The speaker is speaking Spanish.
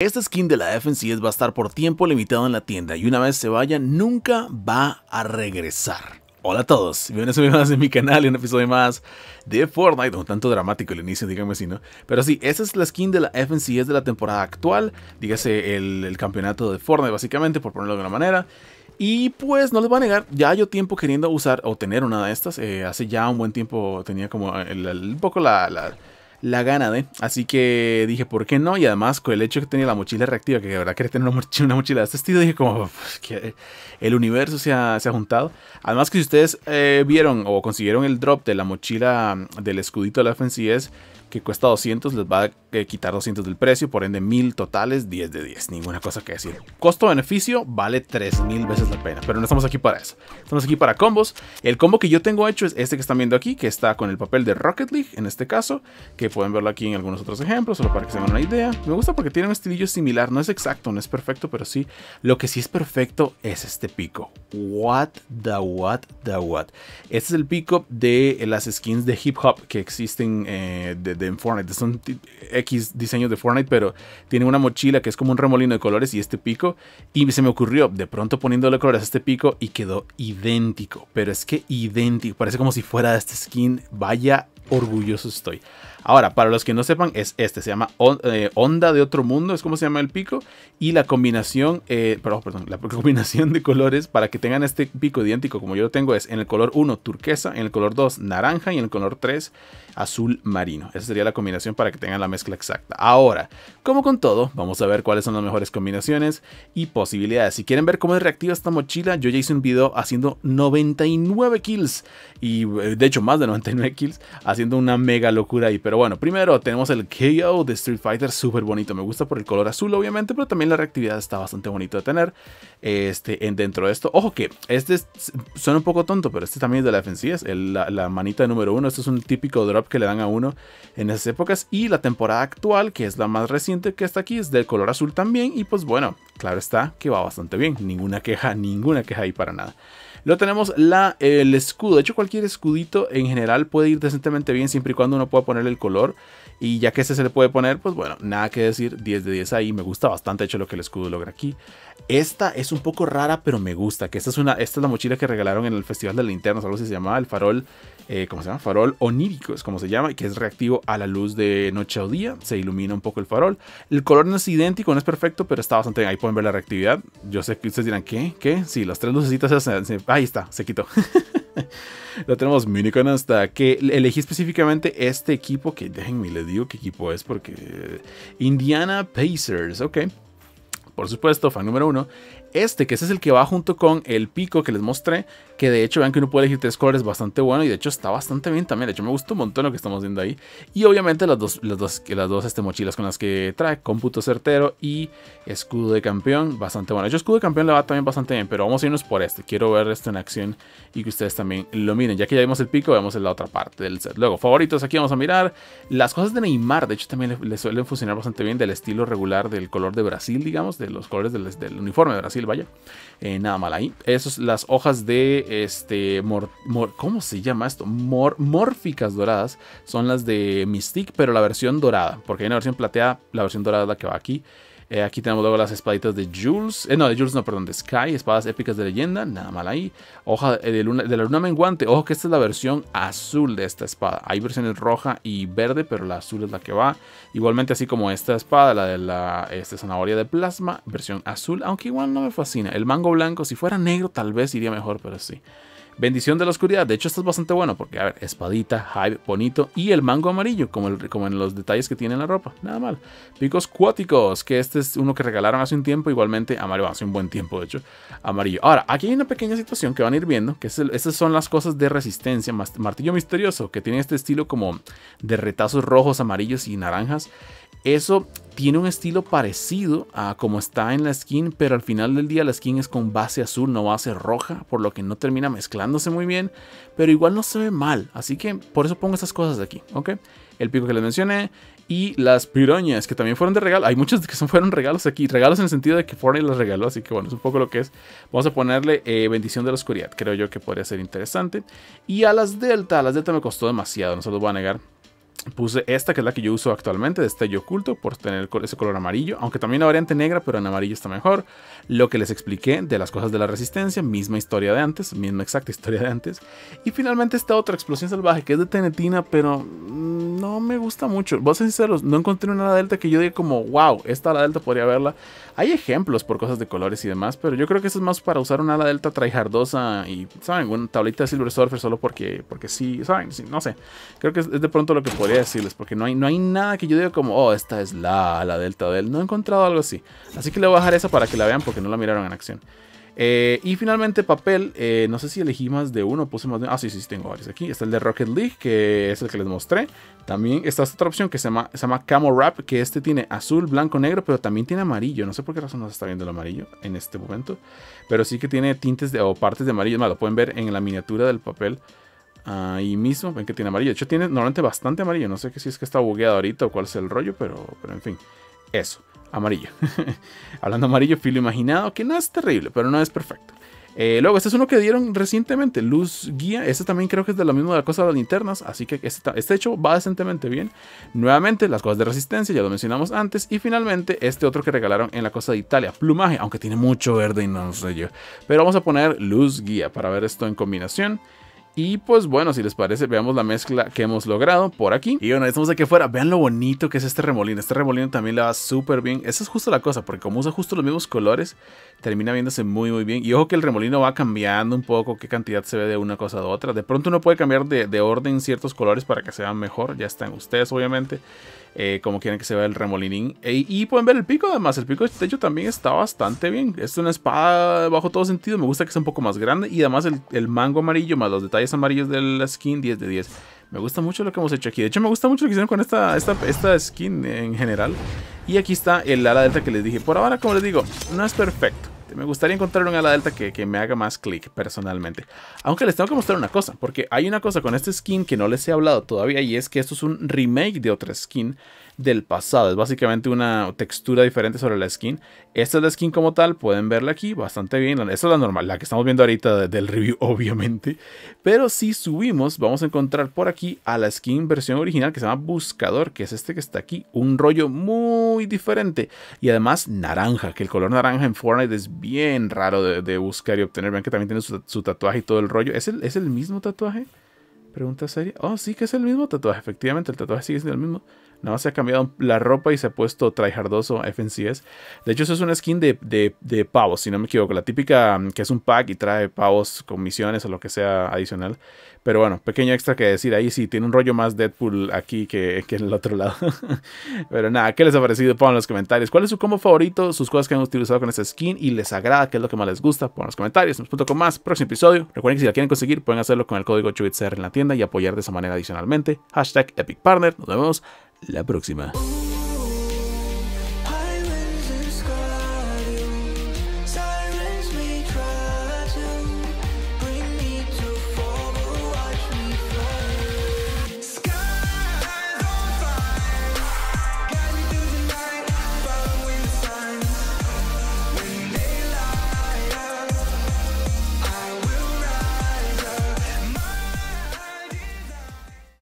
Esta skin de la FNCS va a estar por tiempo limitado en la tienda y una vez se vaya nunca va a regresar. Hola a todos, bienvenidos a en mi canal y un episodio más de Fortnite, un tanto dramático el inicio, díganme si no. Pero sí, esta es la skin de la FNCS de la temporada actual, dígase el, campeonato de Fortnite básicamente, por ponerlo de alguna manera. Y pues no les va a negar, ya yo tiempo queriendo usar o tener una de estas, eh, hace ya un buen tiempo tenía como un poco la la gana de. Así que dije, ¿por qué no? Y además, con el hecho que tenía la mochila reactiva, que de verdad quería tener una mochila, de este estilo, dije, como pues, que el universo se ha, juntado. Además, que si ustedes eh, vieron o consiguieron el drop de la mochila mm, del escudito de la FNCS, que cuesta 200 les va a eh, quitar 200 del precio, por ende 1000 totales, 10 de 10, ninguna cosa que decir. Costo-beneficio vale 3000 veces la pena, pero no estamos aquí para eso. Estamos aquí para combos. El combo que yo tengo hecho es este que están viendo aquí, que está con el papel de Rocket League en este caso, que pueden verlo aquí en algunos otros ejemplos, solo para que se den una idea. Me gusta porque tiene un estilillo similar, no es exacto, no es perfecto, pero sí, lo que sí es perfecto es este pico. What the what the what. Este es el pico de las skins de hip hop que existen eh, de de en Fortnite. Son X diseños de Fortnite, pero tiene una mochila que es como un remolino de colores y este pico. Y se me ocurrió de pronto poniéndole colores a este pico y quedó idéntico. Pero es que idéntico. Parece como si fuera de este skin. Vaya orgulloso estoy. Ahora, para los que no sepan, es este, se llama eh, Onda de Otro Mundo, es como se llama el pico, y la combinación, eh, oh, perdón, la combinación de colores para que tengan este pico idéntico como yo lo tengo es en el color 1 turquesa, en el color 2 naranja y en el color 3 azul marino. Esa sería la combinación para que tengan la mezcla exacta. Ahora, como con todo, vamos a ver cuáles son las mejores combinaciones y posibilidades. Si quieren ver cómo es reactiva esta mochila, yo ya hice un video haciendo 99 kills, y eh, de hecho más de 99 kills, haciendo una mega locura ahí. Pero bueno, primero tenemos el KO de Street Fighter, súper bonito. Me gusta por el color azul, obviamente, pero también la reactividad está bastante bonito de tener este, en dentro de esto. Ojo que este es, suena un poco tonto, pero este también es de la defensiva, es la, la, manita número uno. esto es un típico drop que le dan a uno en esas épocas. Y la temporada actual, que es la más reciente que está aquí, es del color azul también. Y pues bueno, claro está que va bastante bien. Ninguna queja, ninguna queja ahí para nada. Luego tenemos la, el escudo. De hecho, cualquier escudito en general puede ir decentemente bien siempre y cuando uno pueda poner el color. Y ya que este se le puede poner, pues bueno, nada que decir, 10 de 10 ahí. Me gusta bastante, hecho, lo que el escudo logra aquí. Esta es un poco rara, pero me gusta. Que esta es, una, esta es la mochila que regalaron en el Festival de Linternas, algo así se llamaba, el farol eh, ¿cómo se llama? Farol onírico, es como se llama, que es reactivo a la luz de noche o día. Se ilumina un poco el farol. El color no es idéntico, no es perfecto, pero está bastante. Ahí pueden ver la reactividad. Yo sé que ustedes dirán, ¿qué? ¿Qué? si las tres lucecitas. Se, ahí está, se quitó. Lo tenemos mini hasta que elegí específicamente este equipo que déjenme les digo qué equipo es porque eh, Indiana Pacers, ok por supuesto, fan número uno. Este, que ese es el que va junto con el pico que les mostré, que de hecho vean que uno puede elegir tres colores bastante bueno y de hecho está bastante bien también. De hecho, me gustó un montón lo que estamos viendo ahí. Y obviamente las dos, las dos, las dos este, mochilas con las que trae, cómputo certero y escudo de campeón, bastante bueno. yo escudo de campeón le va también bastante bien, pero vamos a irnos por este. Quiero ver esto en acción y que ustedes también lo miren. Ya que ya vimos el pico, vemos en la otra parte del set. Luego, favoritos, aquí vamos a mirar las cosas de Neymar. De hecho, también le, le suelen funcionar bastante bien del estilo regular del color de Brasil, digamos, los colores del, uniforme de Brasil, vaya. Eh, nada mal ahí. Esas las hojas de este. ¿Cómo se llama esto? mórficas doradas. Son las de Mystique, pero la versión dorada. Porque hay una versión plateada, la versión dorada la que va aquí. Eh, aquí tenemos luego las espaditas de Jules. Eh, no, de Jules no, perdón, de Sky. Espadas épicas de leyenda. Nada mal ahí. Hoja eh, de, luna, de la luna menguante. Ojo que esta es la versión azul de esta espada. Hay versiones roja y verde, pero la azul es la que va. Igualmente así como esta espada, la de la este, zanahoria de plasma. Versión azul, aunque igual no me fascina. El mango blanco, si fuera negro tal vez iría mejor, pero sí. Bendición de la oscuridad. De hecho, esto es bastante bueno porque, a ver, espadita, hype, bonito. Y el mango amarillo, como, en los detalles que tiene la ropa. Nada mal. Picos cuáticos, que este es uno que regalaron hace un tiempo. Igualmente, amarillo, hace un buen tiempo, de hecho, amarillo. Ahora, aquí hay una pequeña situación que van a ir viendo, que es estas son las cosas de resistencia. Martillo misterioso, que tiene este estilo como de retazos rojos, amarillos y naranjas. Eso tiene un estilo parecido a como está en la skin, pero al final del día la skin es con base azul, no base roja, por lo que no termina mezclándose muy bien, pero igual no se ve mal, así que por eso pongo estas cosas aquí, ¿ok? El pico que les mencioné y las piroñas que también fueron de regalo. Hay muchas que son, fueron regalos aquí, regalos en el sentido de que Forney las regaló, así que bueno, es un poco lo que es. Vamos a ponerle eh, bendición de la oscuridad, creo yo que podría ser interesante. Y a las delta, a las delta me costó demasiado, no se los voy a negar puse esta que es la que yo uso actualmente, De Estello oculto, por tener ese color amarillo, aunque también la variante negra, pero en amarillo está mejor. Lo que les expliqué de las cosas de la resistencia, misma historia de antes, misma exacta historia de antes. Y finalmente esta otra explosión salvaje que es de Tenetina, pero me gusta mucho. ser sinceros, no encontré una ala delta que yo diga como, wow, esta ala delta podría verla. Hay ejemplos por cosas de colores y demás, pero yo creo que eso es más para usar una ala delta traijardosa y, ¿saben? Una tablita de Silver Surfer solo porque, porque sí, ¿saben? no sé. Creo que es, de pronto lo que podría decirles, porque no hay, no hay nada que yo diga como, oh, esta es la ala delta de él. No he encontrado algo así. Así que le voy a dejar esa para que la vean porque no la miraron en acción. Eh, y finalmente papel, eh, no sé si elegí más de uno, puse más de uno. Ah, sí, sí, tengo varios aquí. Está el de Rocket League, que es el que les mostré. También está esta otra opción que se llama, se Camo Wrap, que este tiene azul, blanco, negro, pero también tiene amarillo. No sé por qué razón no se está viendo el amarillo en este momento. Pero sí que tiene tintes de, o partes de amarillo. Más, lo pueden ver en la miniatura del papel. Ahí mismo, ven que tiene amarillo. De hecho, tiene normalmente bastante amarillo. No sé que si es que está bugueado ahorita o cuál es el rollo, pero, pero en fin, eso amarillo. Hablando amarillo, filo imaginado, que no es terrible, pero no es perfecto. Eh, luego, este es uno que dieron recientemente, Luz Guía. Este también creo que es de la misma cosa de las linternas, así que este, este, hecho va decentemente bien. Nuevamente, las cosas de resistencia, ya lo mencionamos antes. Y finalmente, este otro que regalaron en la cosa de Italia, Plumaje, aunque tiene mucho verde y no sé yo. Pero vamos a poner Luz Guía para ver esto en combinación. Y pues bueno, si les parece, veamos la mezcla que hemos logrado por aquí. Y bueno, estamos aquí afuera. Vean lo bonito que es este remolino. Este remolino también le va súper bien. Esa es justo la cosa, porque como usa justo los mismos colores, termina viéndose muy muy bien. Y ojo que el remolino va cambiando un poco qué cantidad se ve de una cosa a otra. De pronto uno puede cambiar de, orden ciertos colores para que se vean mejor. Ya están ustedes, obviamente. Eh, como quieren que se vea el remolinín. E, y pueden ver el pico, además, el pico de techo también está bastante bien. Es una espada bajo todo sentido, me gusta que sea un poco más grande. Y además el mango amarillo más los detalles amarillos de la skin, 10 de 10. Me gusta mucho lo que hemos hecho aquí. De hecho, me gusta mucho lo que hicieron con esta, esta, skin en general. Y aquí está el ala delta que les dije. Por ahora, como les digo, no es perfecto. Me gustaría encontrar un ala delta que, que me haga más clic personalmente. Aunque les tengo que mostrar una cosa, porque hay una cosa con este skin que no les he hablado todavía y es que esto es un remake de otra skin del pasado. Es básicamente una textura diferente sobre la skin. Esta es la skin como tal, pueden verla aquí bastante bien. Esta es la normal, la que estamos viendo ahorita del review, obviamente. Pero si subimos, vamos a encontrar por aquí a la skin versión original que se llama Buscador, que es este que está aquí. Un rollo muy diferente y además naranja, que el color naranja en Fortnite es bien raro de, buscar y obtener. Vean que también tiene su, tatuaje y todo el rollo. ¿Es el, ¿Es el mismo tatuaje? Pregunta seria. Oh, sí que es el mismo tatuaje. Efectivamente, el tatuaje sigue siendo el mismo no se ha cambiado la ropa y se ha puesto tryhardoso FNCS. De hecho, eso es una skin de, pavos, si no me equivoco. La típica mm, que es un pack y trae pavos con misiones o lo que sea adicional. Pero bueno, pequeño extra que decir ahí. Sí, tiene un rollo más Deadpool aquí que, en el otro lado. Pero nada, ¿qué les ha parecido? Pongan en los comentarios. ¿Cuál es su combo favorito? Sus cosas que han utilizado con esta skin y les agrada, qué es lo que más les gusta. Pongan en los comentarios. Nos punto con más. Próximo episodio. Recuerden que si la quieren conseguir, pueden hacerlo con el código 8 en la tienda y apoyar de esa manera adicionalmente. Hashtag EpicPartner. Nos vemos la próxima.